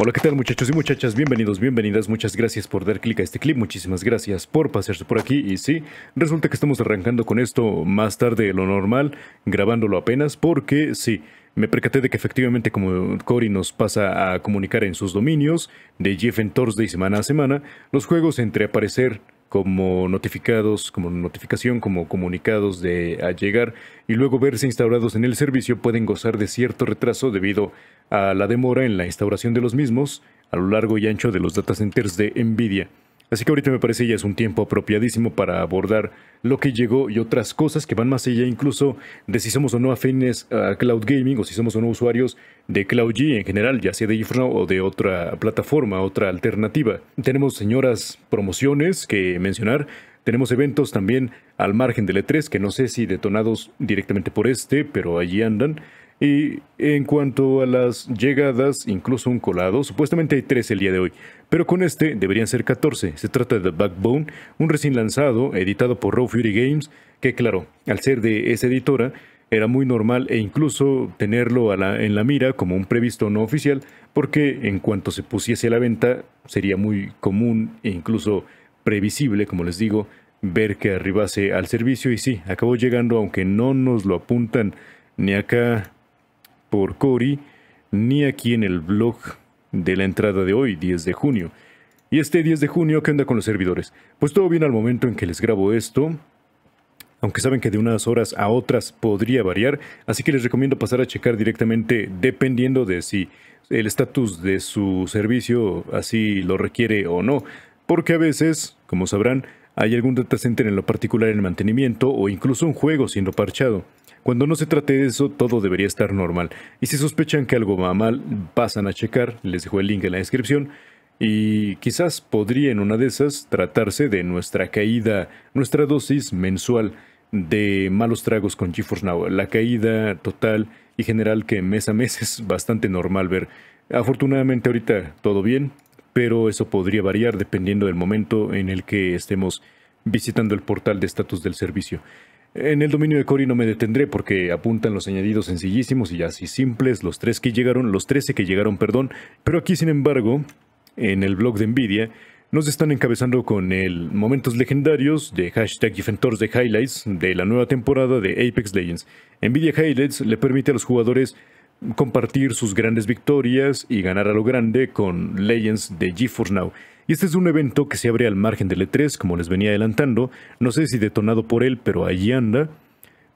Hola, ¿qué tal muchachos y muchachas? Bienvenidos, bienvenidas. Muchas gracias por dar clic a este clip. Muchísimas gracias por pasarse por aquí. Y sí, resulta que estamos arrancando con esto más tarde de lo normal, grabándolo apenas, porque sí, me percaté de que efectivamente como Cory nos pasa a comunicar en sus dominios de Jeff en Thursday semana a semana, los juegos entre aparecer como notificados, como notificación, como comunicados de a llegar y luego verse instaurados en el servicio pueden gozar de cierto retraso debido a a la demora en la instauración de los mismos a lo largo y ancho de los data centers de Nvidia. Así que ahorita me parece ya es un tiempo apropiadísimo para abordar lo que llegó y otras cosas que van más allá incluso de si somos o no afines a cloud gaming o si somos o no usuarios de cloud G en general, ya sea de Inferno o de otra plataforma, otra alternativa. Tenemos señoras promociones que mencionar, tenemos eventos también al margen del E3 que no sé si detonados directamente por este, pero allí andan. Y en cuanto a las llegadas, incluso un colado, supuestamente hay tres el día de hoy, pero con este deberían ser 14. Se trata de The Backbone, un recién lanzado, editado por Raw Fury Games, que claro, al ser de esa editora, era muy normal e incluso tenerlo en la mira como un previsto no oficial, porque en cuanto se pusiese a la venta, sería muy común e incluso previsible, como les digo, ver que arribase al servicio y sí, acabó llegando, aunque no nos lo apuntan ni acá por Cory ni aquí en el blog de la entrada de hoy, 10 de junio. Y este 10 de junio, ¿qué anda con los servidores? Pues todo bien al momento en que les grabo esto, aunque saben que de unas horas a otras podría variar, así que les recomiendo pasar a checar directamente dependiendo de si el estatus de su servicio así lo requiere o no, porque a veces, como sabrán, hay algún data center en lo particular en mantenimiento o incluso un juego siendo parchado. Cuando no se trate de eso, todo debería estar normal. Y si sospechan que algo va mal, pasan a checar, les dejo el link en la descripción. Y quizás podría en una de esas tratarse de nuestra caída, nuestra dosis mensual de malos tragos con GeForce Now. La caída total y general que mes a mes es bastante normal ver. Afortunadamente ahorita todo bien, pero eso podría variar dependiendo del momento en el que estemos visitando el portal de estatus del servicio. En el dominio de Cori no me detendré porque apuntan los añadidos sencillísimos y así simples, los tres que llegaron, los 13 que llegaron, perdón, pero aquí sin embargo, en el blog de Nvidia, nos están encabezando con el momentos legendarios de hashtag defenders de highlights de la nueva temporada de Apex Legends. Nvidia Highlights le permite a los jugadores compartir sus grandes victorias y ganar a lo grande con Legends de GeForce Now. Y este es un evento que se abre al margen del E3, como les venía adelantando. No sé si detonado por él, pero allí anda.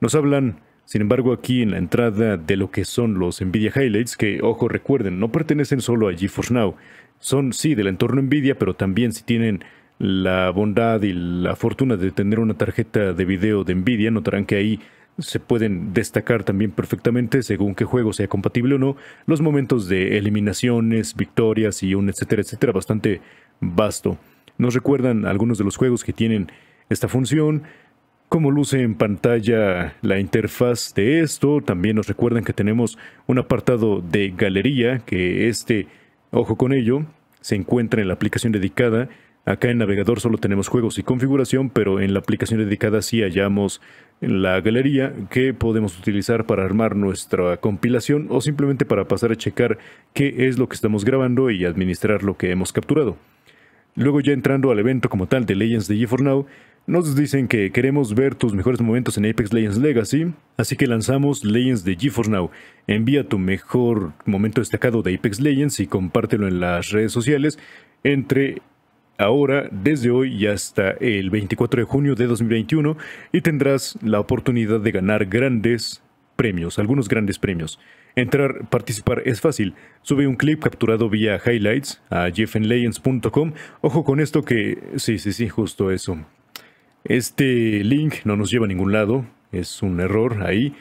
Nos hablan, sin embargo, aquí en la entrada de lo que son los Nvidia Highlights, que, ojo, recuerden, no pertenecen solo a GeForce Now. Son, sí, del entorno Nvidia, pero también si tienen la bondad y la fortuna de tener una tarjeta de video de Nvidia, notarán que ahí se pueden destacar también perfectamente, según qué juego sea compatible o no, los momentos de eliminaciones, victorias y un etcétera, etcétera, bastante vasto. Nos recuerdan algunos de los juegos que tienen esta función, cómo luce en pantalla la interfaz de esto, también nos recuerdan que tenemos un apartado de galería, que este, ojo con ello, se encuentra en la aplicación dedicada Acá en navegador solo tenemos juegos y configuración, pero en la aplicación dedicada sí hallamos la galería que podemos utilizar para armar nuestra compilación o simplemente para pasar a checar qué es lo que estamos grabando y administrar lo que hemos capturado. Luego ya entrando al evento como tal de Legends de G4 Now, nos dicen que queremos ver tus mejores momentos en Apex Legends Legacy, así que lanzamos Legends de 4 Now. Envía tu mejor momento destacado de Apex Legends y compártelo en las redes sociales entre ahora, desde hoy y hasta el 24 de junio de 2021 y tendrás la oportunidad de ganar grandes premios, algunos grandes premios. Entrar, participar es fácil. Sube un clip capturado vía highlights a jeffenlayens.com. Ojo con esto que... Sí, sí, sí, justo eso. Este link no nos lleva a ningún lado. Es un error ahí.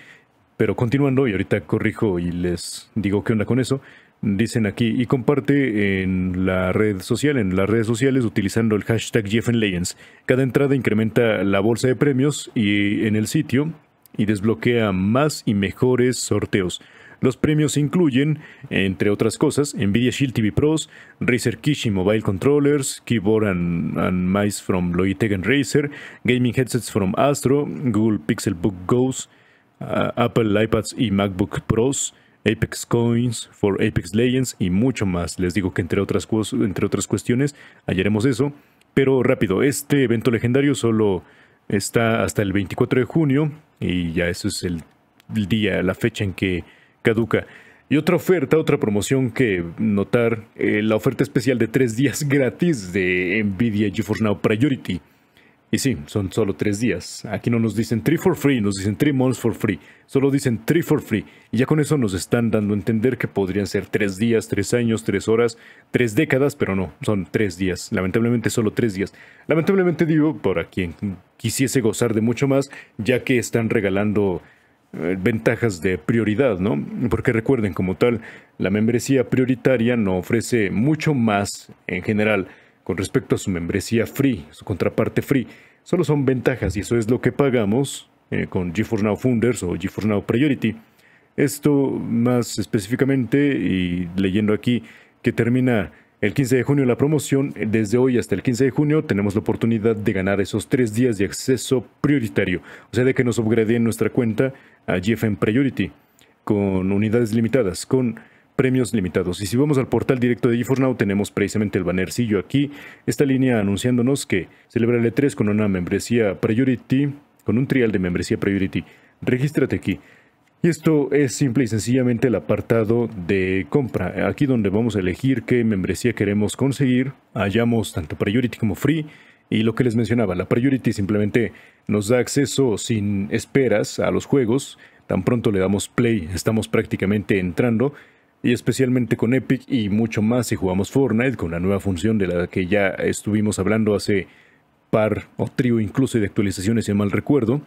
Pero continuando, y ahorita corrijo y les digo qué onda con eso. Dicen aquí, y comparte en la red social, en las redes sociales utilizando el hashtag GFNLegends. Cada entrada incrementa la bolsa de premios y en el sitio y desbloquea más y mejores sorteos. Los premios incluyen, entre otras cosas, Nvidia Shield TV Pros, Razer Kishi Mobile Controllers, Keyboard and, Mice from Logitech and Razer, Gaming Headsets from Astro, Google Pixelbook Book Ghost uh, Apple iPads y MacBook Pros, Apex Coins for Apex Legends y mucho más. Les digo que entre otras, entre otras cuestiones hallaremos eso. Pero rápido, este evento legendario solo está hasta el 24 de junio y ya eso es el día, la fecha en que caduca. Y otra oferta, otra promoción que notar, eh, la oferta especial de tres días gratis de Nvidia GeForce Now Priority. Y sí, son solo tres días. Aquí no nos dicen three for free, nos dicen three months for free. Solo dicen three for free. Y ya con eso nos están dando a entender que podrían ser tres días, tres años, tres horas, tres décadas, pero no, son tres días. Lamentablemente solo tres días. Lamentablemente digo, para quien quisiese gozar de mucho más, ya que están regalando eh, ventajas de prioridad, ¿no? Porque recuerden, como tal, la membresía prioritaria no ofrece mucho más en general con respecto a su membresía free, su contraparte free, solo son ventajas y eso es lo que pagamos con eh, con GeForce Now Funders o GeForce Now Priority. Esto más específicamente, y leyendo aquí que termina el 15 de junio la promoción, eh, desde hoy hasta el 15 de junio tenemos la oportunidad de ganar esos tres días de acceso prioritario, o sea, de que nos upgradeen nuestra cuenta a GFM Priority con unidades limitadas, con premios limitados. Y si vamos al portal directo de G4 Now, tenemos precisamente el bannercillo aquí, esta línea anunciándonos que celebra el 3 e con una membresía Priority, con un trial de membresía Priority. Regístrate aquí. Y esto es simple y sencillamente el apartado de compra. Aquí donde vamos a elegir qué membresía queremos conseguir. Hallamos tanto Priority como Free. Y lo que les mencionaba, la Priority simplemente nos da acceso sin esperas a los juegos. Tan pronto le damos play, estamos prácticamente entrando y especialmente con Epic y mucho más si jugamos Fortnite con la nueva función de la que ya estuvimos hablando hace par o trío incluso de actualizaciones si mal recuerdo.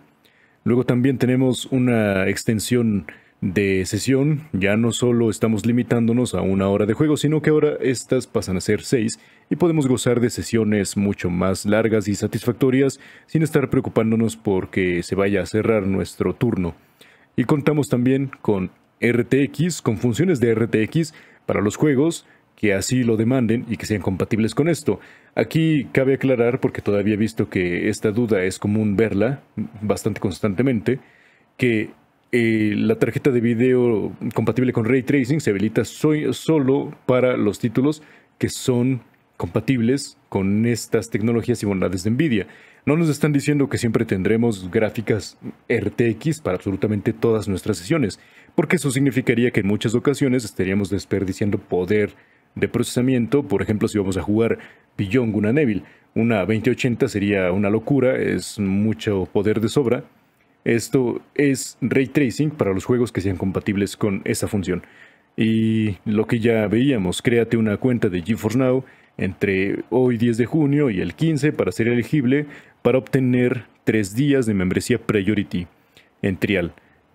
Luego también tenemos una extensión de sesión, ya no solo estamos limitándonos a una hora de juego, sino que ahora estas pasan a ser seis y podemos gozar de sesiones mucho más largas y satisfactorias sin estar preocupándonos porque se vaya a cerrar nuestro turno. Y contamos también con RTX con funciones de RTX para los juegos que así lo demanden y que sean compatibles con esto. Aquí cabe aclarar, porque todavía he visto que esta duda es común verla bastante constantemente, que eh, la tarjeta de video compatible con ray tracing se habilita solo para los títulos que son compatibles con estas tecnologías y bondades de Nvidia. No nos están diciendo que siempre tendremos gráficas RTX para absolutamente todas nuestras sesiones, porque eso significaría que en muchas ocasiones estaríamos desperdiciando poder de procesamiento, por ejemplo, si vamos a jugar Beyond Una Neville, una 2080 sería una locura, es mucho poder de sobra. Esto es ray tracing para los juegos que sean compatibles con esa función. Y lo que ya veíamos, créate una cuenta de GeForce Now entre hoy 10 de junio y el 15 para ser elegible para obtener tres días de membresía Priority en Trial.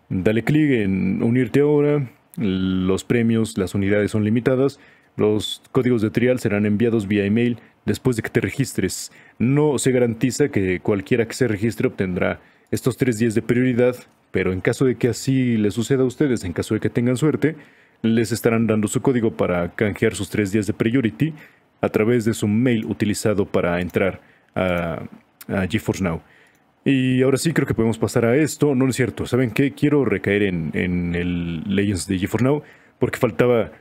Dale clic en unirte ahora, los premios, las unidades son limitadas, los códigos de Trial serán enviados vía email después de que te registres. No se garantiza que cualquiera que se registre obtendrá estos tres días de prioridad, pero en caso de que así le suceda a ustedes, en caso de que tengan suerte, les estarán dando su código para canjear sus tres días de priority a través de su mail utilizado para entrar a a GeForce Now. Y ahora sí creo que podemos pasar a esto. No, es cierto. ¿Saben qué? Quiero recaer en, el Legends de GeForce Now porque faltaba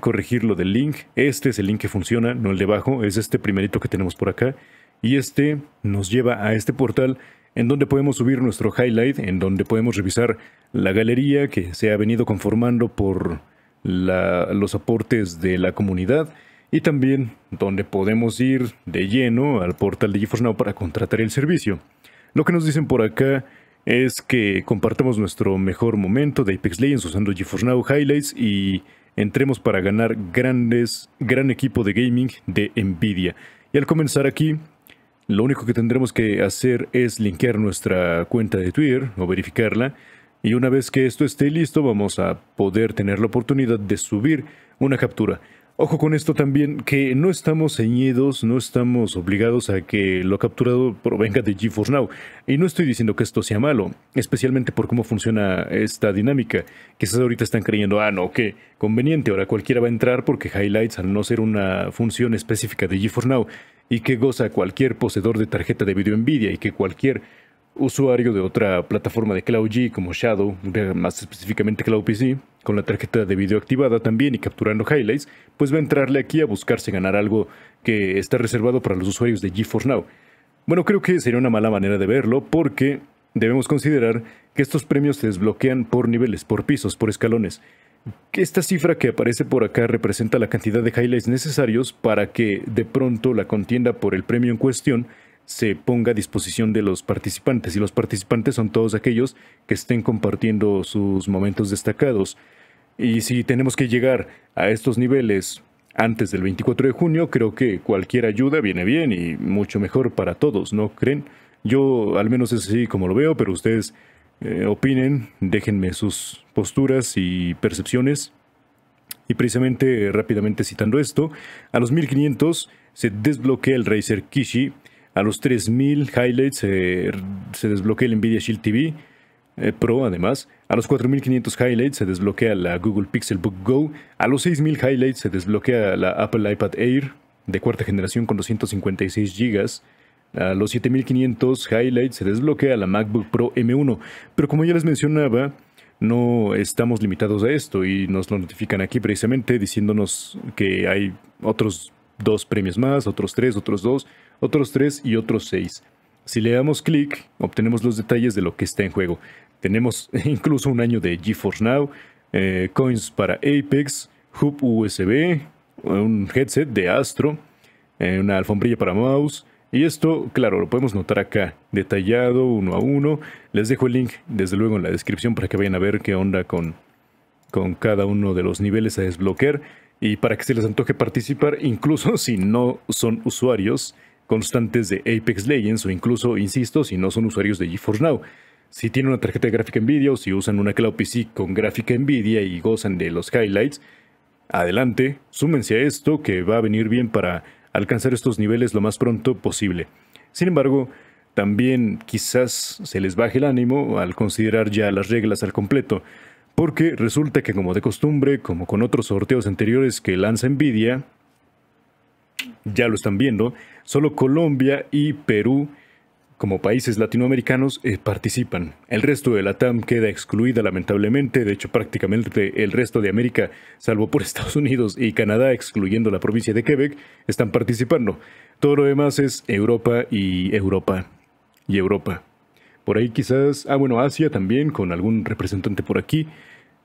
corregir lo del link. Este es el link que funciona, no el de abajo. Es este primerito que tenemos por acá. Y este nos lleva a este portal en donde podemos subir nuestro highlight, en donde podemos revisar la galería que se ha venido conformando por los aportes de la comunidad y también donde podemos ir de lleno al portal de GeForce Now para contratar el servicio. Lo que nos dicen por acá es que compartamos nuestro mejor momento de Apex Legends usando GeForce Now Highlights y entremos para ganar grandes, gran equipo de gaming de Nvidia. Y al comenzar aquí, lo único que tendremos que hacer es linkear nuestra cuenta de Twitter o verificarla. Y una vez que esto esté listo, vamos a poder tener la oportunidad de subir una captura. Ojo con esto también, que no estamos ceñidos, no estamos obligados a que lo capturado provenga de GeForce Now. Y no estoy diciendo que esto sea malo, especialmente por cómo funciona esta dinámica. Quizás ahorita están creyendo, ah, no, qué conveniente, ahora cualquiera va a entrar porque Highlights, al no ser una función específica de GeForce Now, y que goza cualquier poseedor de tarjeta de video NVIDIA y que cualquier usuario de otra plataforma de Cloud G como Shadow, eh, más específicamente Cloud PC, con la tarjeta de video activada también y capturando highlights, pues va a entrarle aquí a buscarse ganar algo que está reservado para los usuarios de GeForce Now. Bueno, creo que sería una mala manera de verlo porque debemos considerar que estos premios se desbloquean por niveles, por pisos, por escalones. Esta cifra que aparece por acá representa la cantidad de highlights necesarios para que de pronto la contienda por el premio en cuestión se ponga a disposición de los participantes. Y los participantes son todos aquellos que estén compartiendo sus momentos destacados. Y si tenemos que llegar a estos niveles antes del 24 de junio, creo que cualquier ayuda viene bien y mucho mejor para todos, ¿no creen? Yo al menos es así como lo veo, pero ustedes eh, opinen, déjenme sus posturas y percepciones. Y precisamente rápidamente citando esto, a los 1500 se desbloquea el Racer Kishi a los 3000 highlights eh, se desbloquea el Nvidia Shield TV eh, Pro, además. A los 4500 highlights se desbloquea la Google Pixel Book Go. A los 6000 highlights se desbloquea la Apple iPad Air de cuarta generación con 256 GB. A los 7500 highlights se desbloquea la MacBook Pro M1. Pero como ya les mencionaba, no estamos limitados a esto y nos lo notifican aquí precisamente diciéndonos que hay otros dos premios más, otros tres, otros dos otros 3 y otros 6. Si le damos clic, obtenemos los detalles de lo que está en juego. Tenemos incluso un año de GeForce Now, eh, coins para Apex, hub USB, un headset de Astro, eh, una alfombrilla para mouse. Y esto, claro, lo podemos notar acá, detallado uno a uno. Les dejo el link, desde luego, en la descripción para que vayan a ver qué onda con, con cada uno de los niveles a desbloquear. Y para que se les antoje participar, incluso si no son usuarios, constantes de Apex Legends o incluso, insisto, si no son usuarios de GeForce Now. Si tienen una tarjeta gráfica NVIDIA o si usan una Cloud PC con gráfica NVIDIA y gozan de los highlights, adelante, súmense a esto que va a venir bien para alcanzar estos niveles lo más pronto posible. Sin embargo, también quizás se les baje el ánimo al considerar ya las reglas al completo, porque resulta que como de costumbre, como con otros sorteos anteriores que lanza Nvidia, ya lo están viendo, solo Colombia y Perú como países latinoamericanos eh, participan. El resto de la TAM queda excluida lamentablemente, de hecho prácticamente el resto de América, salvo por Estados Unidos y Canadá, excluyendo la provincia de Quebec, están participando. Todo lo demás es Europa y Europa y Europa. Por ahí quizás, ah bueno, Asia también, con algún representante por aquí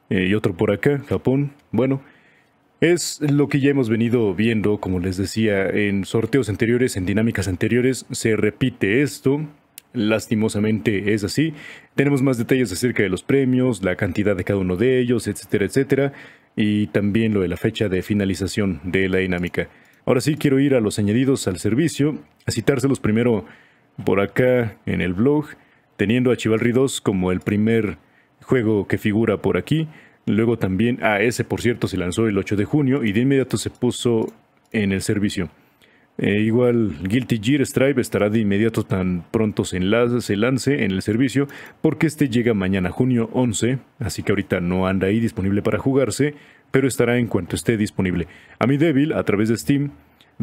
eh, y otro por acá, Japón, bueno, es lo que ya hemos venido viendo, como les decía, en sorteos anteriores, en dinámicas anteriores, se repite esto. Lastimosamente es así. Tenemos más detalles acerca de los premios, la cantidad de cada uno de ellos, etcétera, etcétera. Y también lo de la fecha de finalización de la dinámica. Ahora sí quiero ir a los añadidos al servicio, a citárselos primero por acá en el blog, teniendo a Chivalry 2 como el primer juego que figura por aquí. Luego también a ese, por cierto, se lanzó el 8 de junio y de inmediato se puso en el servicio. E igual Guilty Gear Strive estará de inmediato tan pronto se, enlace, se lance en el servicio porque este llega mañana junio 11, así que ahorita no anda ahí disponible para jugarse, pero estará en cuanto esté disponible. A mi débil, a través de Steam,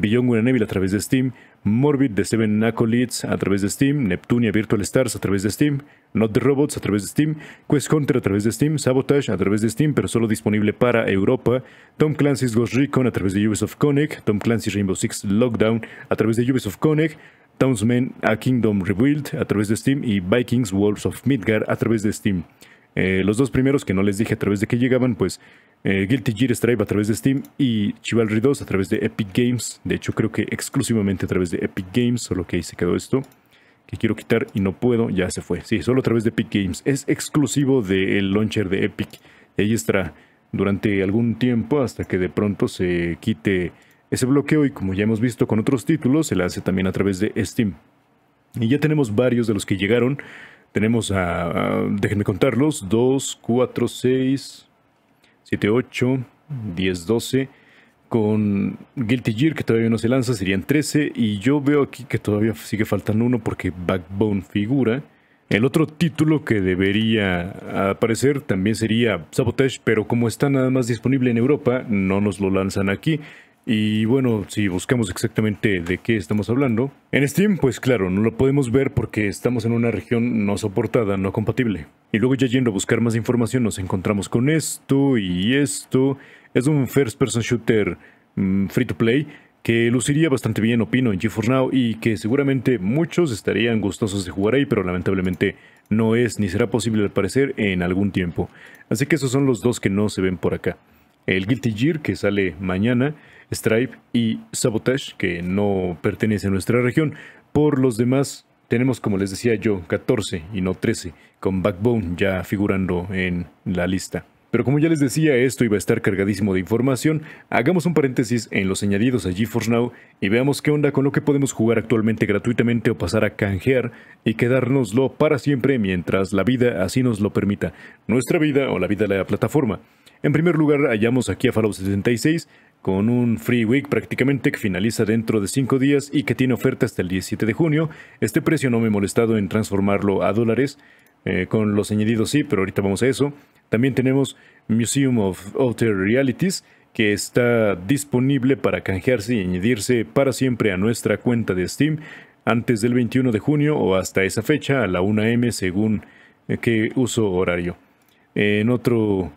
Beyond Good a través de Steam, Morbid de Seven Acolytes a través de Steam, Neptunia Virtual Stars a través de Steam, Not the Robots a través de Steam, Quest Hunter a través de Steam, Sabotage a través de Steam, pero solo disponible para Europa, Tom Clancy's Ghost Recon a través de of Connect, Tom Clancy's Rainbow Six Lockdown a través de Ubisoft Connect, Townsmen a Kingdom Rebuild a través de Steam y Vikings Wolves of Midgar a través de Steam. los dos primeros que no les dije a través de que llegaban, pues eh, Guilty Gear Strive a través de Steam y Chivalry 2 a través de Epic Games. De hecho, creo que exclusivamente a través de Epic Games, solo que ahí se quedó esto. Que quiero quitar y no puedo, ya se fue. Sí, solo a través de Epic Games. Es exclusivo del launcher de Epic. ahí estará durante algún tiempo hasta que de pronto se quite ese bloqueo y como ya hemos visto con otros títulos, se le hace también a través de Steam. Y ya tenemos varios de los que llegaron. Tenemos a, a déjenme contarlos, 2, 4, 6, 7-8, 10-12. Con Guilty Gear, que todavía no se lanza, serían 13. Y yo veo aquí que todavía sigue faltando uno porque Backbone figura. El otro título que debería aparecer también sería Sabotage, pero como está nada más disponible en Europa, no nos lo lanzan aquí. Y bueno, si buscamos exactamente de qué estamos hablando, en Steam, pues claro, no lo podemos ver porque estamos en una región no soportada, no compatible. Y luego ya yendo a buscar más información nos encontramos con esto y esto. Es un first person shooter mm, free to play que luciría bastante bien, opino, en GeForce Now y que seguramente muchos estarían gustosos de jugar ahí, pero lamentablemente no es ni será posible al parecer en algún tiempo. Así que esos son los dos que no se ven por acá. El Guilty Gear que sale mañana Stripe y Sabotage, que no pertenece a nuestra región. Por los demás, tenemos, como les decía yo, 14 y no 13, con Backbone ya figurando en la lista. Pero como ya les decía, esto iba a estar cargadísimo de información. Hagamos un paréntesis en los añadidos a GeForce Now y veamos qué onda con lo que podemos jugar actualmente gratuitamente o pasar a canjear y quedárnoslo para siempre mientras la vida así nos lo permita. Nuestra vida o la vida de la plataforma. En primer lugar, hallamos aquí a Fallout 76, con un Free Week prácticamente que finaliza dentro de 5 días y que tiene oferta hasta el 17 de junio. Este precio no me he molestado en transformarlo a dólares, eh, con los añadidos sí, pero ahorita vamos a eso. También tenemos Museum of Outer Realities, que está disponible para canjearse y añadirse para siempre a nuestra cuenta de Steam antes del 21 de junio o hasta esa fecha a la 1am según eh, qué uso horario. En otro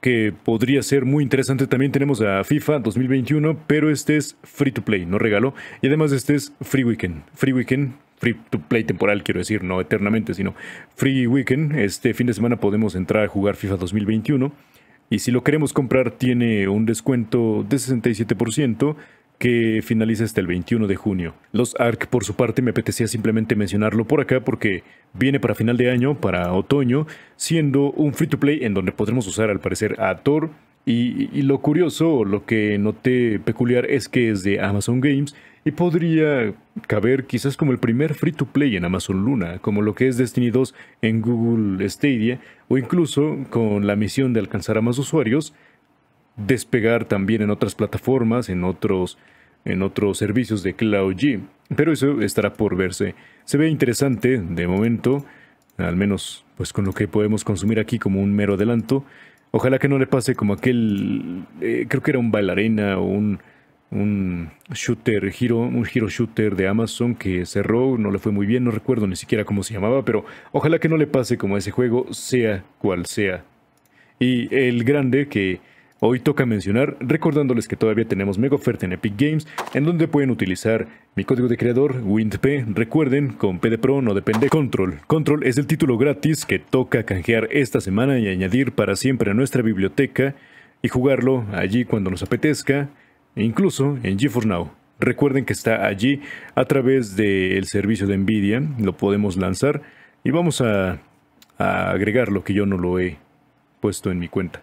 que podría ser muy interesante. También tenemos a FIFA 2021, pero este es free to play, no regalo Y además este es free weekend. Free weekend, free to play temporal, quiero decir, no eternamente, sino free weekend. Este fin de semana podemos entrar a jugar FIFA 2021. Y si lo queremos comprar, tiene un descuento de 67% que finaliza hasta el 21 de junio. Los ARC, por su parte, me apetecía simplemente mencionarlo por acá porque viene para final de año, para otoño, siendo un free to play en donde podremos usar al parecer a Thor. Y, lo curioso, lo que noté peculiar es que es de Amazon Games y podría caber quizás como el primer free to play en Amazon Luna, como lo que es Destiny 2 en Google Stadia, o incluso con la misión de alcanzar a más usuarios, despegar también en otras plataformas, en otros, en otros servicios de Cloud G. Pero eso estará por verse. Se ve interesante de momento, al menos pues con lo que podemos consumir aquí como un mero adelanto. Ojalá que no le pase como aquel, eh, creo que era un bailarena o un, un shooter, giro, un giro shooter de Amazon que cerró, no le fue muy bien, no recuerdo ni siquiera cómo se llamaba, pero ojalá que no le pase como a ese juego, sea cual sea. Y el grande que Hoy toca mencionar, recordándoles que todavía tenemos mega oferta en Epic Games, en donde pueden utilizar mi código de creador WindP. Recuerden, con P de Pro no depende Control. Control es el título gratis que toca canjear esta semana y añadir para siempre a nuestra biblioteca y jugarlo allí cuando nos apetezca, incluso en GeForce Now. Recuerden que está allí a través del servicio de Nvidia, lo podemos lanzar y vamos a, a agregar lo que yo no lo he puesto en mi cuenta.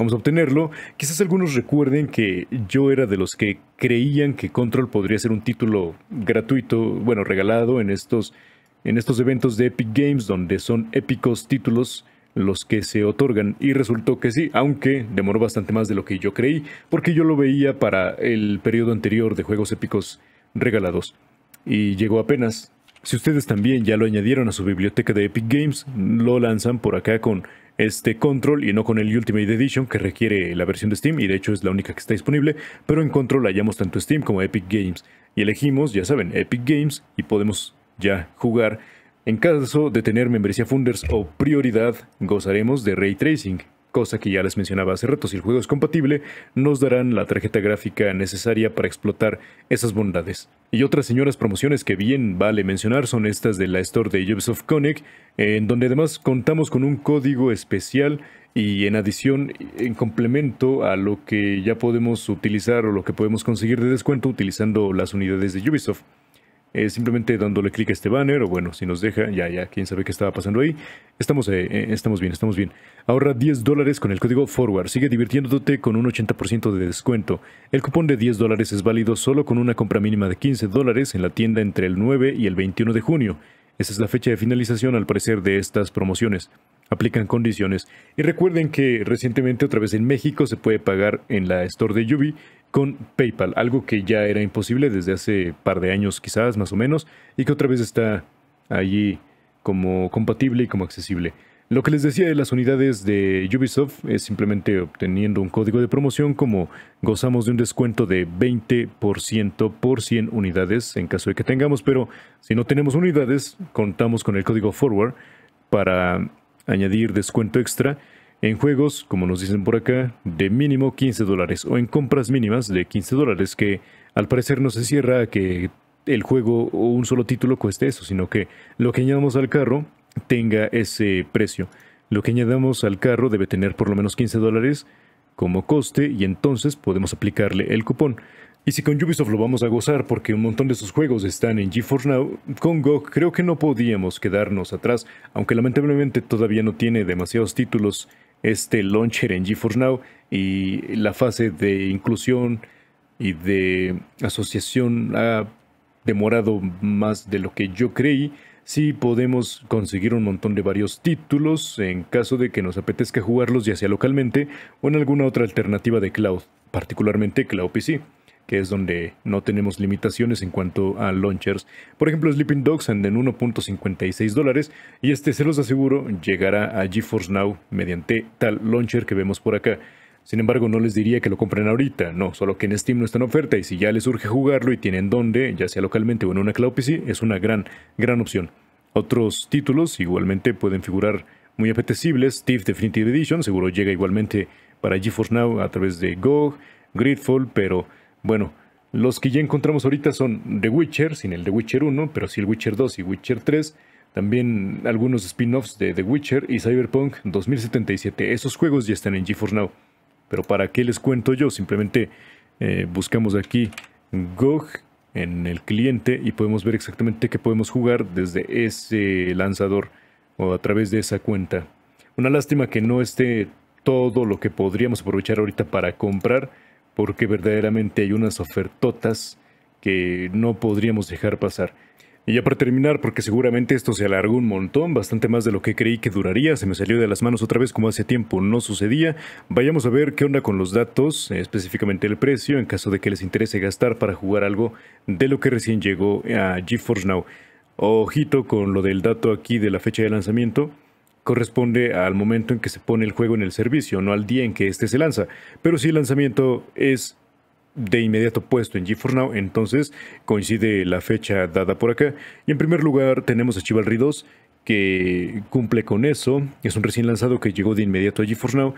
Vamos a obtenerlo. Quizás algunos recuerden que yo era de los que creían que Control podría ser un título gratuito, bueno, regalado en estos, en estos eventos de Epic Games, donde son épicos títulos los que se otorgan. Y resultó que sí, aunque demoró bastante más de lo que yo creí, porque yo lo veía para el periodo anterior de juegos épicos regalados. Y llegó apenas, si ustedes también ya lo añadieron a su biblioteca de Epic Games, lo lanzan por acá con este Control y no con el Ultimate Edition que requiere la versión de Steam y de hecho es la única que está disponible, pero en Control hallamos tanto Steam como Epic Games y elegimos, ya saben, Epic Games y podemos ya jugar. En caso de tener membresía Funders o prioridad, gozaremos de Ray Tracing cosa que ya les mencionaba hace rato, si el juego es compatible, nos darán la tarjeta gráfica necesaria para explotar esas bondades. Y otras señoras promociones que bien vale mencionar son estas de la Store de Ubisoft Connect, en donde además contamos con un código especial y en adición, en complemento a lo que ya podemos utilizar o lo que podemos conseguir de descuento utilizando las unidades de Ubisoft. Eh, simplemente dándole clic a este banner, o bueno, si nos deja, ya, ya, quién sabe qué estaba pasando ahí. Estamos, eh, eh, estamos bien, estamos bien. Ahorra 10 dólares con el código FORWARD. Sigue divirtiéndote con un 80% de descuento. El cupón de 10 dólares es válido solo con una compra mínima de 15 dólares en la tienda entre el 9 y el 21 de junio. Esa es la fecha de finalización, al parecer, de estas promociones. Aplican condiciones. Y recuerden que recientemente, otra vez en México, se puede pagar en la store de Yubi con PayPal, algo que ya era imposible desde hace par de años quizás, más o menos, y que otra vez está allí como compatible y como accesible. Lo que les decía de las unidades de Ubisoft es simplemente obteniendo un código de promoción como gozamos de un descuento de 20% por 100 unidades en caso de que tengamos, pero si no tenemos unidades, contamos con el código forward para añadir descuento extra en juegos, como nos dicen por acá, de mínimo 15 dólares o en compras mínimas de 15 dólares, que al parecer no se cierra que el juego o un solo título cueste eso, sino que lo que añadamos al carro tenga ese precio. Lo que añadamos al carro debe tener por lo menos 15 dólares como coste y entonces podemos aplicarle el cupón. Y si con Ubisoft lo vamos a gozar porque un montón de sus juegos están en GeForce Now, con GOG creo que no podíamos quedarnos atrás, aunque lamentablemente todavía no tiene demasiados títulos este launcher en GeForce Now y la fase de inclusión y de asociación ha demorado más de lo que yo creí. Sí podemos conseguir un montón de varios títulos en caso de que nos apetezca jugarlos ya sea localmente o en alguna otra alternativa de cloud, particularmente cloud PC que es donde no tenemos limitaciones en cuanto a launchers. Por ejemplo, Sleeping Dogs and en 1.56 dólares y este, se los aseguro, llegará a GeForce Now mediante tal launcher que vemos por acá. Sin embargo, no les diría que lo compren ahorita, no, solo que en Steam no está en oferta y si ya les urge jugarlo y tienen donde, ya sea localmente o en una cloud PC, es una gran, gran opción. Otros títulos igualmente pueden figurar muy apetecibles. Steve Definitive Edition seguro llega igualmente para GeForce Now a través de GOG, Gridfall, pero bueno, los que ya encontramos ahorita son The Witcher, sin el The Witcher 1, pero sí el Witcher 2 y Witcher 3. También algunos spin-offs de The Witcher y Cyberpunk 2077. Esos juegos ya están en GeForce Now. Pero para qué les cuento yo, simplemente eh, buscamos aquí GOG en el cliente y podemos ver exactamente qué podemos jugar desde ese lanzador o a través de esa cuenta. Una lástima que no esté todo lo que podríamos aprovechar ahorita para comprar porque verdaderamente hay unas ofertotas que no podríamos dejar pasar. Y ya para terminar, porque seguramente esto se alargó un montón, bastante más de lo que creí que duraría, se me salió de las manos otra vez como hace tiempo no sucedía, vayamos a ver qué onda con los datos, específicamente el precio, en caso de que les interese gastar para jugar algo de lo que recién llegó a GeForce Now. Ojito con lo del dato aquí de la fecha de lanzamiento, corresponde al momento en que se pone el juego en el servicio, no al día en que éste se lanza. Pero si el lanzamiento es de inmediato puesto en GeForce Now, entonces coincide la fecha dada por acá. Y en primer lugar tenemos a Chivalry 2, que cumple con eso. Es un recién lanzado que llegó de inmediato a GeForce Now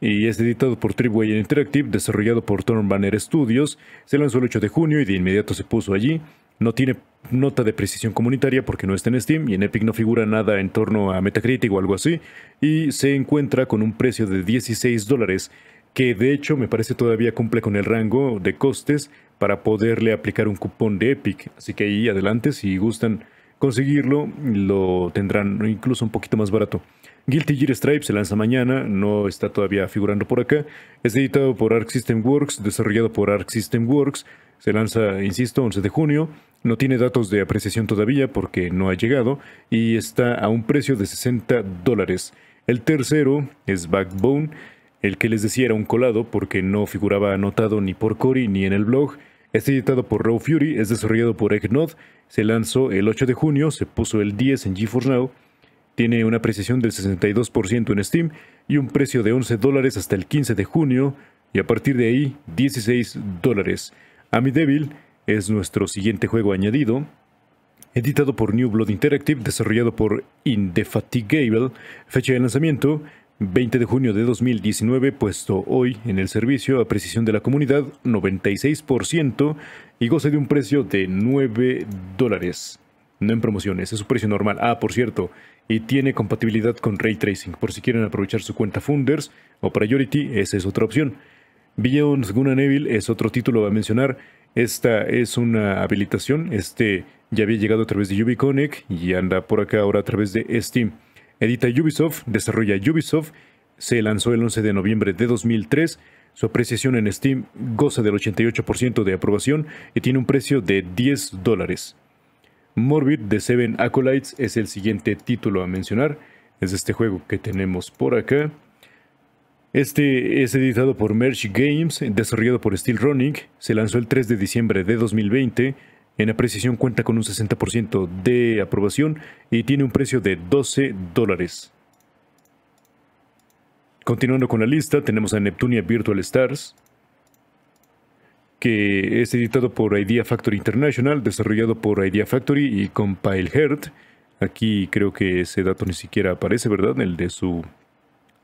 y es editado por Tribway Interactive, desarrollado por Turn Banner Studios. Se lanzó el 8 de junio y de inmediato se puso allí. No tiene nota de precisión comunitaria porque no está en Steam y en Epic no figura nada en torno a Metacritic o algo así, y se encuentra con un precio de 16 dólares, que de hecho me parece todavía cumple con el rango de costes para poderle aplicar un cupón de Epic. Así que ahí adelante, si gustan conseguirlo lo tendrán incluso un poquito más barato. Guilty Gear Stripe se lanza mañana, no está todavía figurando por acá. Es editado por Arc System Works, desarrollado por Arc System Works. Se lanza, insisto, 11 de junio. No tiene datos de apreciación todavía porque no ha llegado y está a un precio de 60 dólares. El tercero es Backbone, el que les decía era un colado porque no figuraba anotado ni por Cory ni en el blog. Está editado por Raw Fury, es desarrollado por Eggnod, se lanzó el 8 de junio, se puso el 10 en GeForce Now, tiene una precisión del 62% en Steam y un precio de 11 dólares hasta el 15 de junio y a partir de ahí 16 dólares. Devil es nuestro siguiente juego añadido, editado por New Blood Interactive, desarrollado por Indefatigable, fecha de lanzamiento 20 de junio de 2019, puesto hoy en el servicio a precisión de la comunidad 96% y goce de un precio de 9 dólares. No en promociones, es su precio normal. Ah, por cierto, y tiene compatibilidad con Ray Tracing, por si quieren aprovechar su cuenta Funders o Priority, esa es otra opción. Beyond Guna Neville es otro título a mencionar. Esta es una habilitación, este ya había llegado a través de Ubiconic y anda por acá ahora a través de Steam. Edita Ubisoft, desarrolla Ubisoft, se lanzó el 11 de noviembre de 2003. Su apreciación en Steam goza del 88% de aprobación y tiene un precio de 10 dólares. Morbid de Seven Acolytes es el siguiente título a mencionar. Es este juego que tenemos por acá. Este es editado por Merch Games, desarrollado por Steel Running. Se lanzó el 3 de diciembre de 2020 en apreciación cuenta con un 60% de aprobación y tiene un precio de 12 dólares. Continuando con la lista, tenemos a Neptunia Virtual Stars, que es editado por Idea Factory International, desarrollado por Idea Factory y Compile Heart. Aquí creo que ese dato ni siquiera aparece, ¿verdad? El de su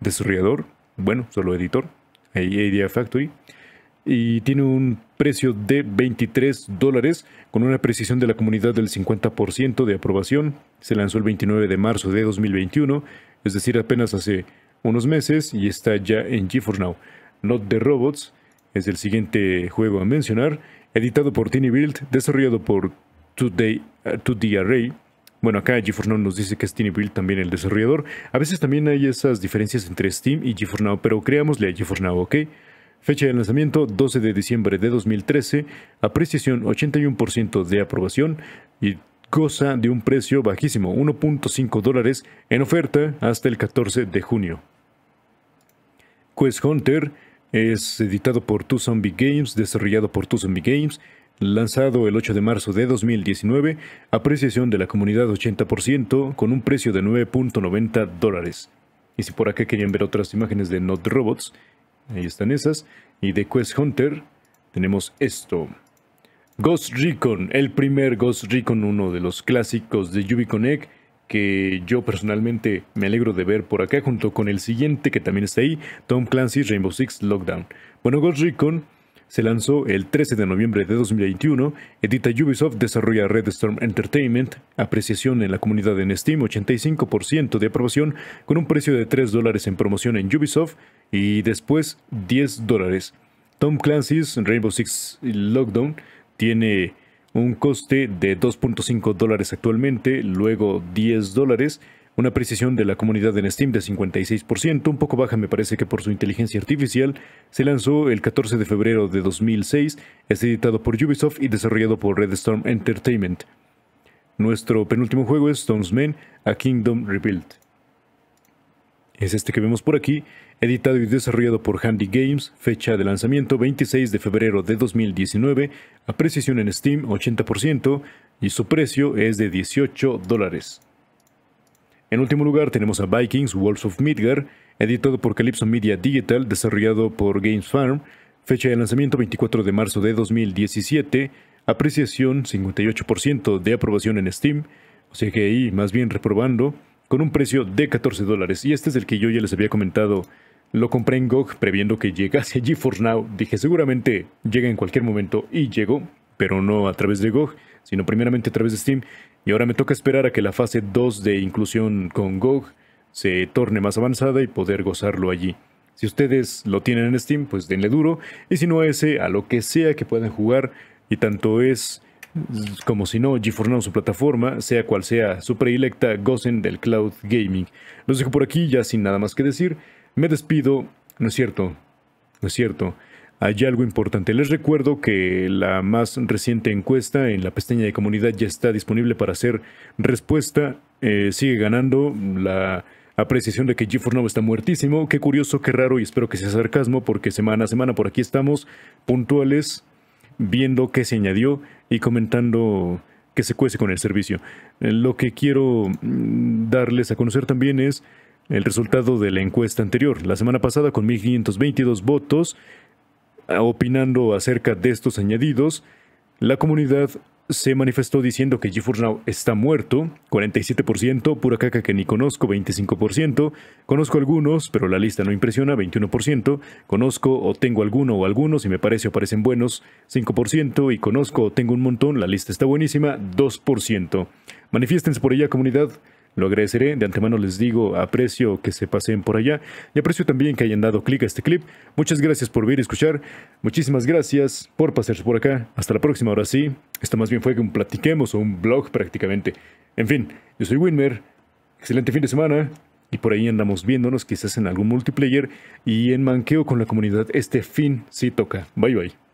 desarrollador, bueno, solo editor, Idea Factory y tiene un precio de 23 dólares con una precisión de la comunidad del 50% de aprobación. Se lanzó el 29 de marzo de 2021, es decir, apenas hace unos meses y está ya en GeForce Now. Not the Robots es el siguiente juego a mencionar, editado por TinyBuild Build, desarrollado por 2D, uh, Array. Bueno, acá GeForce Now nos dice que es Tiny Build también el desarrollador. A veces también hay esas diferencias entre Steam y GeForce Now, pero creámosle a GeForce Now, ¿ok? Fecha de lanzamiento 12 de diciembre de 2013, apreciación 81% de aprobación y goza de un precio bajísimo, 1.5 dólares en oferta hasta el 14 de junio. Quest Hunter es editado por Two Zombie Games, desarrollado por Two Zombie Games, lanzado el 8 de marzo de 2019, apreciación de la comunidad 80% con un precio de 9.90 dólares. Y si por acá querían ver otras imágenes de Not Robots, Ahí están esas. Y de Quest Hunter tenemos esto. Ghost Recon, el primer Ghost Recon, uno de los clásicos de connect que yo personalmente me alegro de ver por acá junto con el siguiente que también está ahí, Tom Clancy's Rainbow Six Lockdown. Bueno, Ghost Recon se lanzó el 13 de noviembre de 2021, edita Ubisoft, desarrolla Red Storm Entertainment, apreciación en la comunidad en Steam, 85% de aprobación, con un precio de 3 dólares en promoción en Ubisoft y después 10 dólares. Tom Clancy's Rainbow Six Lockdown tiene un coste de 2.5 dólares actualmente, luego 10 dólares una precisión de la comunidad en Steam de 56%, un poco baja me parece que por su inteligencia artificial, se lanzó el 14 de febrero de 2006, es editado por Ubisoft y desarrollado por Red Storm Entertainment. Nuestro penúltimo juego es Stonesman a Kingdom Rebuilt. Es este que vemos por aquí, editado y desarrollado por Handy Games, fecha de lanzamiento 26 de febrero de 2019, a precisión en Steam 80% y su precio es de 18 dólares. En último lugar tenemos a Vikings Wolves of Midgar, editado por Calypso Media Digital, desarrollado por Games Farm, fecha de lanzamiento 24 de marzo de 2017, apreciación 58% de aprobación en Steam, o sea que ahí más bien reprobando, con un precio de 14 dólares. Y este es el que yo ya les había comentado. Lo compré en GOG previendo que llegase a GeForce Now. Dije, seguramente llega en cualquier momento y llegó pero no a través de GOG, sino primeramente a través de Steam. Y ahora me toca esperar a que la fase 2 de inclusión con GOG se torne más avanzada y poder gozarlo allí. Si ustedes lo tienen en Steam, pues denle duro. Y si no ese, a lo que sea que puedan jugar. Y tanto es como si no GeForce Now su plataforma, sea cual sea su predilecta, gocen del cloud gaming. Los dejo por aquí, ya sin nada más que decir. Me despido. No es cierto. No es cierto. Hay algo importante. Les recuerdo que la más reciente encuesta en la pestaña de comunidad ya está disponible para hacer respuesta. Eh, sigue ganando la apreciación de que GeForce no está muertísimo. Qué curioso, qué raro y espero que sea sarcasmo porque semana a semana por aquí estamos puntuales viendo qué se añadió y comentando que se cuece con el servicio. Eh, lo que quiero mm, darles a conocer también es el resultado de la encuesta anterior. La semana pasada con 1.522 votos Opinando acerca de estos añadidos, la comunidad se manifestó diciendo que GeForce Now está muerto, 47%, pura caca que ni conozco, 25%, conozco algunos, pero la lista no impresiona, 21%, conozco o tengo alguno o algunos y me parece o parecen buenos, 5%, y conozco o tengo un montón, la lista está buenísima, 2%. Manifiestense por ella comunidad, lo agradeceré, de antemano les digo, aprecio que se pasen por allá y aprecio también que hayan dado clic a este clip. Muchas gracias por ver y escuchar, muchísimas gracias por pasarse por acá. Hasta la próxima, ahora sí, esto más bien fue que un platiquemos o un blog prácticamente. En fin, yo soy Winmer, excelente fin de semana y por ahí andamos viéndonos quizás en algún multiplayer y en manqueo con la comunidad. Este fin sí toca. Bye bye.